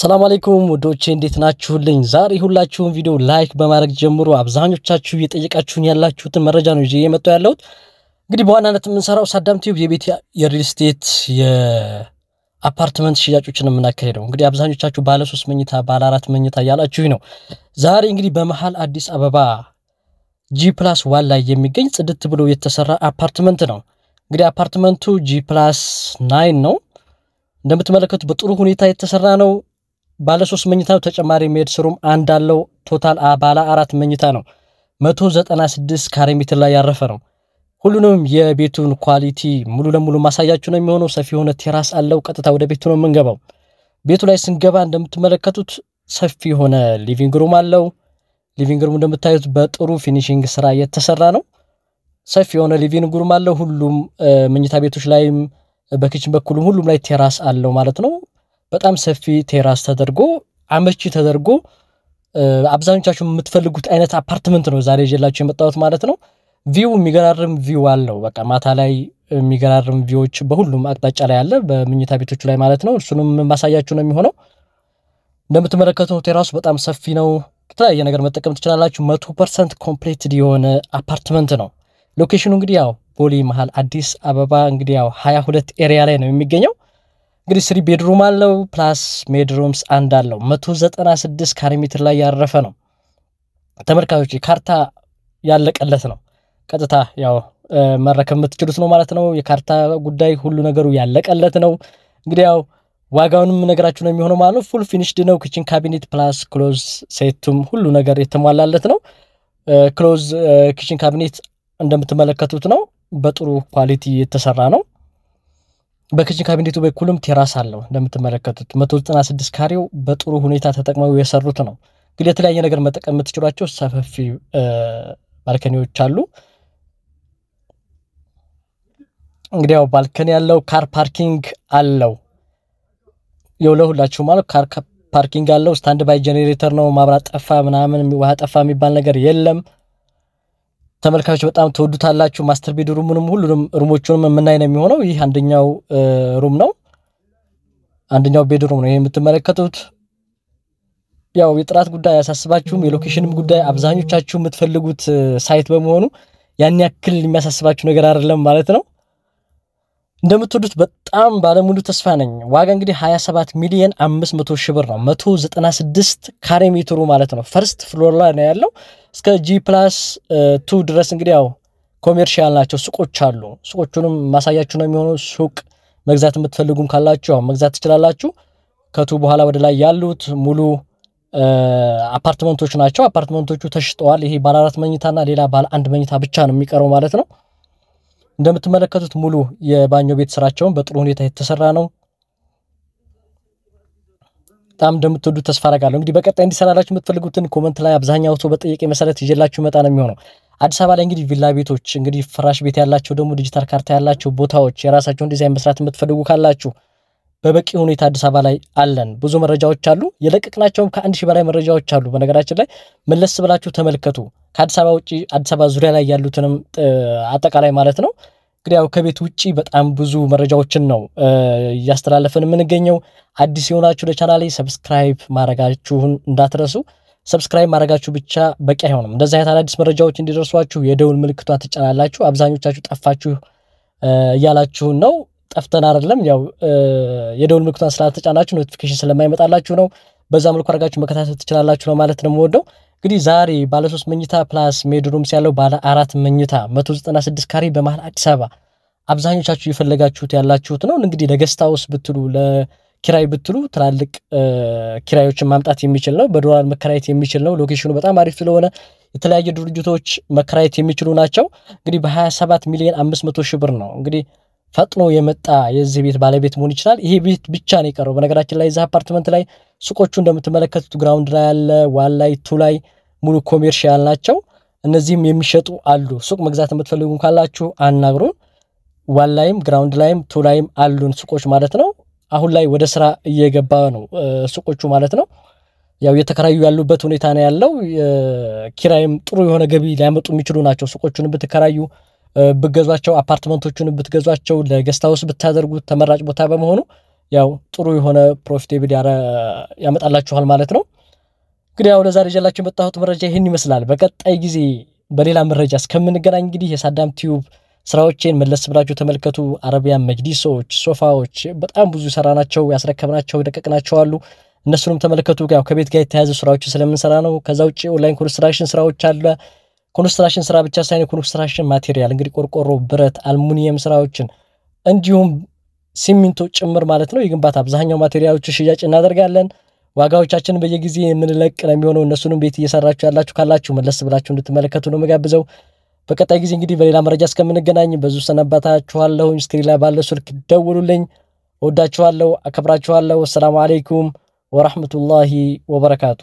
ሰላም አለይኩም ውዶቼ እንዴት ናችሁልኝ? ዛሬ ሁላችሁም ቪዲዮ ላይክ በማድረግ ጀምሮ አብዛኞቻችሁ እየጠየቃችሁን ያላችሁትን መረጃ ነው ይዤ የመጣሁ ያለሁት። እንግዲህ በዋናነት የምንሰራው ሳዳም ቲዩብ የቤት የሪል ስቴት የአፓርትመንት ሽያጮችን የምናካሄደው እንግዲህ አብዛኞቻችሁ ባለ ሶስት መኝታ ባለ አራት መኝታ ያላችሁ ነው። ዛሬ እንግዲህ በመሀል አዲስ አበባ ጂ ፕላስ ዋን ላይ የሚገኝ ጽድት ብሎ የተሰራ አፓርትመንት ነው። እንግዲህ አፓርትመንቱ ጂ ፕላስ ናይን ነው እንደምትመለከቱ በጥሩ ሁኔታ የተሰራ ነው። ባለሶስት መኝታው ተጨማሪ ሜድስ አንድ አለው። ቶታል ባለ አራት መኝታ ነው። 196 ካሬ ሜትር ላይ ያረፈ ነው። ሁሉንም የቤቱን ኳሊቲ ሙሉ ለሙሉ ማሳያችሁ ነው የሚሆነው። ሰፊ የሆነ ቴራስ አለው። ቀጥታ ወደ ቤቱ ነው የምንገባው። ቤቱ ላይ ስንገባ እንደምትመለከቱት ሰፊ የሆነ ሊቪንግ ሩም አለው። ሊቪንግ ሩም እንደምታዩት በጥሩ ፊኒሽንግ ስራ የተሰራ ነው። ሰፊ የሆነ ሊቪንግ ሩም አለው። ሁሉም መኝታ ቤቶች ላይም በኪችን በኩልም ሁሉም ላይ ቴራስ አለው ማለት ነው። በጣም ሰፊ ቴራስ ተደርጎ አመቺ ተደርጎ አብዛኞቻችሁ የምትፈልጉት አይነት አፓርትመንት ነው ዛሬ ይዤላችሁ የመጣሁት ማለት ነው። ቪው የሚገራርም ቪው አለው። በቃ ማታ ላይ የሚገራርም ቪዎች በሁሉም አቅጣጫ ላይ አለ፣ በምኝታ ቤቶቹ ላይ ማለት ነው። እሱንም ማሳያችሁ ነው የሚሆነው። እንደምትመለከቱ ነው ቴራሱ በጣም ሰፊ ነው። የተለያየ ነገር መጠቀም ትችላላችሁ። መቶ ፐርሰንት ኮምፕሌትድ የሆነ አፓርትመንት ነው። ሎኬሽኑ እንግዲህ ያው ቦሌ መሀል አዲስ አበባ እንግዲህ ያው ሀያ ሁለት ኤሪያ ላይ ነው የሚገኘው እንግዲህ ስሪ ቤድሩም አለው ፕላስ ሜድሩምስ አንድ አለው። ስድስት ካሬ ሜትር ላይ ያረፈ ነው። ተመልካቾች ካርታ ያለቀለት ነው። ቀጥታ ያው መረከብ የምትችሉት ነው ማለት ነው። የካርታ ጉዳይ ሁሉ ነገሩ ያለቀለት ነው። እንግዲህ ያው ዋጋውንም ነገራችሁ ነው የሚሆነው ማለት ነው። ፉል ፊኒሽድ ነው። ክችን ካቢኔት ፕላስ ክሎዝ ሴቱም ሁሉ ነገር የተሟላለት ነው። ክሎዝ ክችን ካቢኔት እንደምትመለከቱት ነው። በጥሩ ኳሊቲ የተሰራ ነው። በክችን ካቢኔቱ በኩልም ቴራስ አለው እንደምትመለከቱት 196 ካሬው በጥሩ ሁኔታ ተጠቅመው የሰሩት ነው። ግን የተለያየ ነገር መጠቀም የምትችሏቸው ሰፋፊ ባልከኒዎች አሉ። እንግዲህ ያው ባልከኒ ያለው ካር ፓርኪንግ አለው። የው ለሁላችሁ ማለት ካር ፓርኪንግ አለው። ስታንድ ባይ ጄኔሬተር ነው። ማብራት ጠፋ ምናምን ውሃ ጠፋ የሚባል ነገር የለም። ተመልካቾች በጣም ትወዱታላችሁ። ማስተር ቤድ ሩምንም ሁሉንም ሩሞቹንም የምናይ ነው የሚሆነው። ይህ አንደኛው ሩም ነው፣ አንደኛው ቤድ ሩም ነው ይህ የምትመለከቱት። ያው የጥራት ጉዳይ አያሳስባችሁም፣ የሎኬሽንም ጉዳይ አብዛኞቻችሁ የምትፈልጉት ሳይት በመሆኑ ያን ያክል የሚያሳስባችሁ ነገር አይደለም ማለት ነው። እንደምትወዱት በጣም ባለሙሉ ተስፋ ነኝ። ዋጋ እንግዲህ 27 ሚሊየን 500 ሺህ ብር ነው። 196 ካሬ ሜትሩ ማለት ነው። ፈርስት ፍሎር ላይ ነው ያለው። እስከ ጂ ፕላስ ቱ ድረስ እንግዲህ ያው ኮሜርሻል ናቸው፣ ሱቆች አሉ። ሱቆቹንም ማሳያችሁ ነው የሚሆኑ። ሱቅ መግዛት የምትፈልጉም ካላችሁ ያው መግዛት ትችላላችሁ። ከቱ በኋላ ወደ ላይ ያሉት ሙሉ አፓርትመንቶች ናቸው። አፓርትመንቶቹ ተሽጠዋል። ይሄ ባለ አራት መኝታና ሌላ ባለ አንድ መኝታ ብቻ ነው የሚቀረው ማለት ነው። እንደምትመለከቱት ሙሉ የባኞ ቤት ስራቸውን በጥሩ ሁኔታ የተሰራ ነው። በጣም እንደምትወዱት ተስፋ አደርጋለሁ። እንግዲህ በቀጣይ እንዲሰራላችሁ የምትፈልጉትን ኮመንት ላይ አብዛኛው ሰው በጥያቄ መሰረት ይዤላችሁ መጣ ነው የሚሆነው። አዲስ አበባ ላይ እንግዲህ ቪላ ቤቶች፣ እንግዲህ ፍራሽ ቤት ያላቸው ደግሞ ዲጂታል ካርታ ያላቸው ቦታዎች፣ የራሳቸውን ዲዛይን መስራት የምትፈልጉ ካላችሁ በበቂ ሁኔታ አዲስ አበባ ላይ አለን። ብዙ መረጃዎች አሉ የለቀቅናቸውም ከአንድ ሺህ በላይ መረጃዎች አሉ። በነገራችን ላይ መለስ ብላችሁ ተመልከቱ። ከአዲስ አበባ ውጭ አዲስ አበባ ዙሪያ ላይ ያሉትንም አጠቃላይ ማለት ነው። እንግዲህ ያው ከቤት ውጭ በጣም ብዙ መረጃዎችን ነው እያስተላለፈን የምንገኘው። አዲስ የሆናችሁ ለቻናሌ ሰብስክራይብ ማድረጋችሁን እንዳትረሱ። ሰብስክራይብ ማድረጋችሁ ብቻ በቂ አይሆንም። እንደዚህ አይነት አዳዲስ መረጃዎች እንዲደርሷችሁ የደውል ምልክቷ ትጫናላችሁ። አብዛኞቻችሁ ጠፋችሁ እያላችሁን ነው ጠፍተን አይደለም። ያው የደውል ምልክቷን ስላልተጫናችሁ ኖቲፊኬሽን ስለማይመጣላችሁ ነው። በዛ መልኩ አድርጋችሁ መከታተል ትችላላችሁ ነው ማለት ነው። የምወደው እንግዲህ ዛሬ ባለሶስት መኝታ ፕላስ ሜድሩምስ ያለው ባለ አራት መኝታ መቶ ዘጠና ስድስት ካሬ በመሀል አዲስ አበባ አብዛኞቻችሁ የፈለጋችሁት ያላችሁት ነው። እንግዲህ ለገስት ብትሉ ለኪራይ ብትሉ ትላልቅ ኪራዮችን ማምጣት የሚችል ነው። በዶላር መከራየት የሚችል ነው። ሎኬሽኑ በጣም አሪፍ ስለሆነ የተለያዩ ድርጅቶች መከራየት የሚችሉ ናቸው። እንግዲህ በ27 ሚሊዮን 500 ሺህ ብር ነው እንግዲህ ፈጥኖ የመጣ የዚህ ቤት ባለቤት መሆን ይችላል። ይሄ ቤት ብቻ ነው የቀረው። በነገራችን ላይ እዚህ አፓርትመንት ላይ ሱቆቹ እንደምትመለከቱት ግራውንድ ላይ ያለ፣ ዋን ላይ፣ ቱ ላይ ሙሉ ኮሜርሻል ናቸው። እነዚህም የሚሸጡ አሉ። ሱቅ መግዛት የምትፈልጉ ካላችሁ አናግሩን። ዋን ላይም ግራውንድ ላይም ቱ ላይም አሉን ሱቆች ማለት ነው። አሁን ላይ ወደ ስራ እየገባ ነው ሱቆቹ ማለት ነው። ያው የተከራዩ ያሉበት ሁኔታ ነው ያለው። ኪራይም ጥሩ የሆነ ገቢ ሊያመጡ የሚችሉ ናቸው ሱቆቹን ብትከራዩ ብገዟቸው፣ አፓርትመንቶቹን ብትገዟቸው፣ ለገስታውስ ሀውስ ብታደርጉት ተመራጭ ቦታ በመሆኑ ያው ጥሩ የሆነ ፕሮፊቴብል ያመጣላችኋል ማለት ነው። እንግዲህ ያው ለዛሬ ይዤላችሁ የመጣሁት መረጃ ይህን ይመስላል። በቀጣይ ጊዜ በሌላ መረጃ እስከምንገናኝ እንግዲህ የሳዳም ቲዩብ ስራዎቼን መለስ ብላችሁ ተመልከቱ። አረቢያን መጅሊሶች፣ ሶፋዎች በጣም ብዙ ሰራናቸው፣ ያስረከብናቸው፣ ደቀቅናቸው አሉ። እነሱንም ተመልከቱ። ያው ከቤት ጋር የተያያዙ ስራዎች ስለምንሰራ ነው። ከዛ ውጭ ኦንላይን ኮንስትራክሽን ስራዎች አለ። ኮንስትራክሽን ስራ ብቻ ሳይሆን የኮንስትራክሽን ማቴሪያል እንግዲህ ቆርቆሮ፣ ብረት፣ አልሙኒየም ስራዎችን እንዲሁም ሲሚንቶ ጭምር ማለት ነው የግንባታ አብዛኛው ማቴሪያሎቹ ሽያጭ እናደርጋለን። ዋጋዎቻችን በየጊዜ የምንለቅ ነው የሚሆነው። እነሱንም ቤት እየሰራችሁ ያላችሁ ካላችሁ መለስ ብላችሁ እንድትመለከቱ ነው መጋብዘው። በቀጣይ ጊዜ እንግዲህ በሌላ መረጃ እስከምንገናኝ በዙ ሰነባታችኋለሁኝ። ስክሪን ላይ ባለው ስልክ ደውሉልኝ። ወዳችኋለሁ፣ አከብራችኋለሁ። አሰላሙ አሌይኩም ወራህመቱላሂ ወበረካቱ።